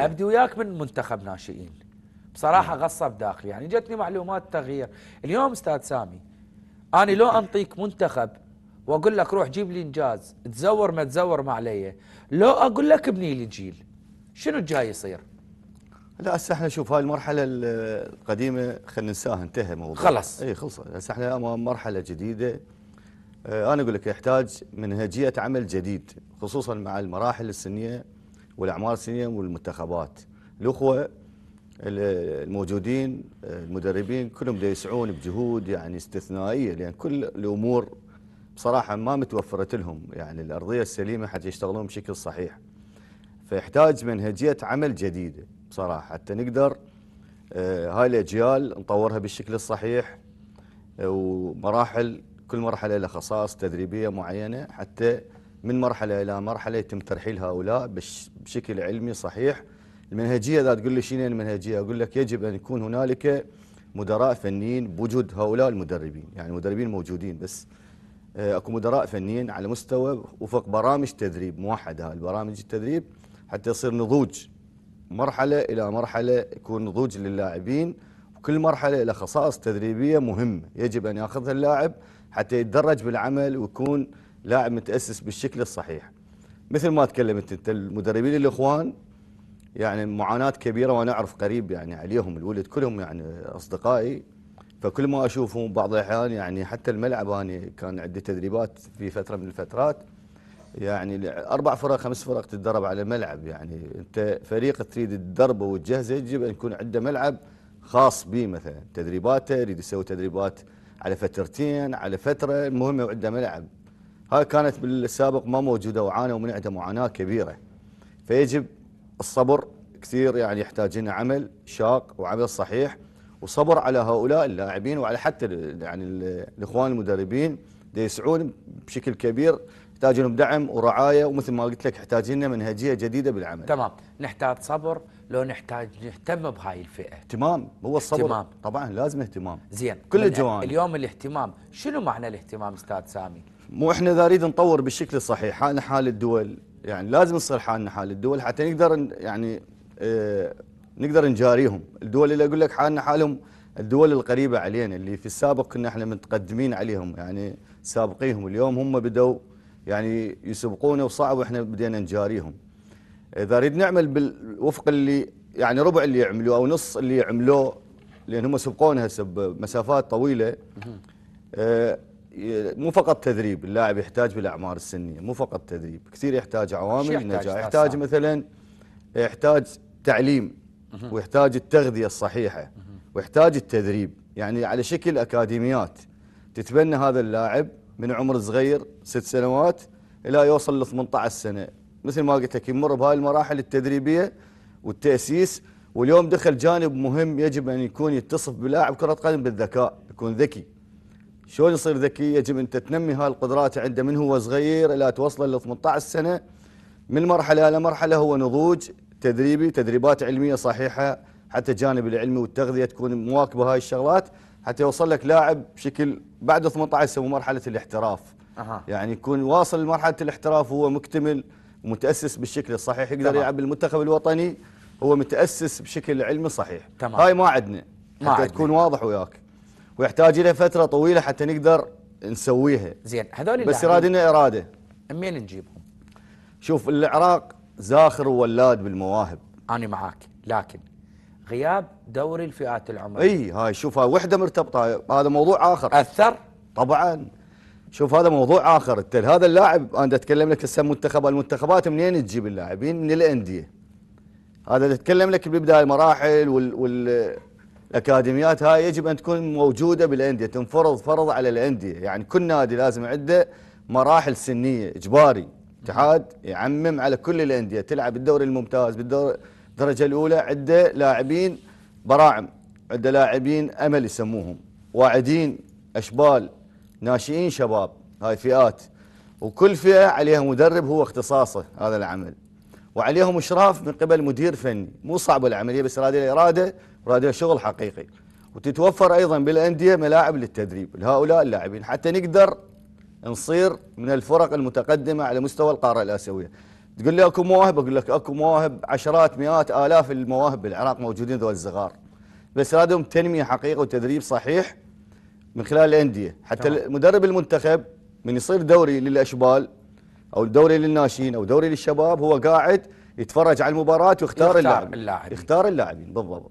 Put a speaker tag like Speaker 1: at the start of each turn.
Speaker 1: إيه. ابدي وياك من منتخب ناشئين بصراحه نعم. غصه بداخلي يعني جتني معلومات تغيير اليوم استاذ سامي انا لو نعم. انطيك منتخب واقول لك روح جيب لي انجاز تزور ما تزور ما علي لو اقول لك ابني لي جيل شنو الجاي يصير
Speaker 2: لا هسه احنا شوف هاي المرحله القديمه خلينا ننساها انتهى موضوع خلص اي خلص هسه احنا امام مرحله جديده اه انا اقول لك يحتاج منهجيه عمل جديد خصوصا مع المراحل السنيه والاعمار السنيه والمنتخبات الاخوه الموجودين المدربين كلهم يسعون بجهود يعني استثنائيه لان يعني كل الامور بصراحه ما متوفرت لهم يعني الارضيه السليمه حتى يشتغلون بشكل صحيح فيحتاج منهجيه عمل جديده بصراحه حتى نقدر آه، هاي الاجيال نطورها بالشكل الصحيح آه، ومراحل كل مرحله لها خصائص تدريبيه معينه حتى من مرحلة إلى مرحلة يتم ترحيل هؤلاء بشكل علمي صحيح المنهجية إذا تقول لي شنو المنهجية أقول لك يجب أن يكون هنالك مدراء فنيين بوجود هؤلاء المدربين يعني المدربين موجودين بس آه، اكو مدراء فنيين على مستوى وفق برامج تدريب موحده البرامج التدريب حتى يصير نضوج مرحله الى مرحله يكون نضوج للاعبين وكل مرحله لها خصائص تدريبيه مهمه يجب ان ياخذها اللاعب حتى يتدرج بالعمل ويكون لاعب متاسس بالشكل الصحيح مثل ما تكلمت انت المدربين الاخوان يعني معاناه كبيره وانا اعرف قريب يعني عليهم الولد كلهم يعني اصدقائي فكل ما اشوفهم بعض الاحيان يعني حتى الملعب انا كان عندي تدريبات في فتره من الفترات يعني اربع فرق خمس فرق تتدرب على الملعب يعني انت فريق تريد تدربه وتجهزه يجب ان يكون عنده ملعب خاص به مثلا تدريباته يريد يسوي تدريبات على فترتين على فتره المهمه وعنده ملعب هاي كانت بالسابق ما موجودة وعانوا من عندها معاناة كبيرة فيجب الصبر كثير يعني يحتاج لنا عمل شاق وعمل صحيح وصبر على هؤلاء اللاعبين وعلى حتى يعني الاخوان المدربين يسعون بشكل كبير يحتاجون بدعم ورعايه ومثل ما قلت لك يحتاجين منهجيه جديده بالعمل. تمام،
Speaker 1: نحتاج صبر لو نحتاج نهتم بهاي الفئه.
Speaker 2: اهتمام هو الصبر اهتمام. طبعا لازم اهتمام.
Speaker 1: زين كل الجوانب. اليوم الاهتمام، شنو معنى الاهتمام استاذ سامي؟
Speaker 2: مو احنا اذا نريد نطور بالشكل الصحيح حالنا حال الدول، يعني لازم نصير حالنا حال الدول حتى نقدر يعني اه نقدر نجاريهم، الدول اللي اقول لك حالنا حالهم الدول القريبه علينا اللي في السابق كنا احنا متقدمين عليهم يعني سابقيهم اليوم هم بدوا يعني يسبقونا وصعب واحنا بدينا نجاريهم اذا نريد نعمل بالوفق اللي يعني ربع اللي يعملوه او نص اللي يعملوه لان هم سبقونا هسه بمسافات طويله آه، مو فقط تدريب اللاعب يحتاج بالاعمار السنيه مو فقط تدريب كثير يحتاج عوامل يحتاج, يحتاج مثلا يحتاج تعليم ويحتاج التغذيه الصحيحه ويحتاج التدريب يعني على شكل اكاديميات تتبنى هذا اللاعب من عمر صغير ست سنوات إلى يوصل ل 18 سنة مثل ما قلت لك يمر بهاي المراحل التدريبية والتأسيس واليوم دخل جانب مهم يجب أن يكون يتصف بلاعب كرة قدم بالذكاء يكون ذكي شلون يصير ذكي يجب أن تنمي هاي القدرات عنده من هو صغير إلى توصل ل 18 سنة من مرحلة إلى مرحلة هو نضوج تدريبي تدريبات علمية صحيحة حتى الجانب العلمي والتغذية تكون مواكبة هاي الشغلات حتى يوصل لك لاعب بشكل بعد 18 يسموه مرحله الاحتراف أه. يعني يكون واصل لمرحله الاحتراف وهو مكتمل ومتاسس بالشكل الصحيح يقدر يلعب بالمنتخب الوطني هو متاسس بشكل علمي صحيح تمام. هاي ما عندنا حتى عدنا. تكون واضح وياك ويحتاج الى فتره طويله حتى نقدر نسويها زين
Speaker 1: هذول بس يرادنا اراده
Speaker 2: منين نجيبهم شوف العراق زاخر وولاد بالمواهب انا معاك لكن
Speaker 1: غياب دوري الفئات العمريه
Speaker 2: اي هاي شوف هاي وحده مرتبطه هذا موضوع اخر اثر طبعا شوف هذا موضوع اخر انت هذا اللاعب انا اتكلم لك هسه منتخب المنتخبات منين تجيب اللاعبين من الانديه هذا اللي اتكلم لك ببدايه المراحل وال, وال الاكاديميات هاي يجب ان تكون موجوده بالانديه تنفرض فرض على الانديه يعني كل نادي لازم عنده مراحل سنيه اجباري اتحاد يعمم على كل الانديه تلعب الدوري الممتاز بالدور الدرجة الأولى عنده لاعبين براعم عنده لاعبين أمل يسموهم واعدين أشبال ناشئين شباب هاي فئات وكل فئة عليها مدرب هو اختصاصه هذا العمل وعليهم إشراف من قبل مدير فني مو صعبة العملية بس هذه إرادة رادية شغل حقيقي وتتوفر أيضا بالأندية ملاعب للتدريب لهؤلاء اللاعبين حتى نقدر نصير من الفرق المتقدمة على مستوى القارة الآسيوية تقول لي اكو مواهب اقول لك اكو مواهب عشرات مئات الاف المواهب بالعراق موجودين ذول الصغار بس هذا تنميه حقيقه وتدريب صحيح من خلال الانديه حتى طبعا. مدرب المنتخب من يصير دوري للاشبال او دوري للناشئين او دوري للشباب هو قاعد يتفرج على المباراه ويختار اللاعبين يختار اللاعبين بالضبط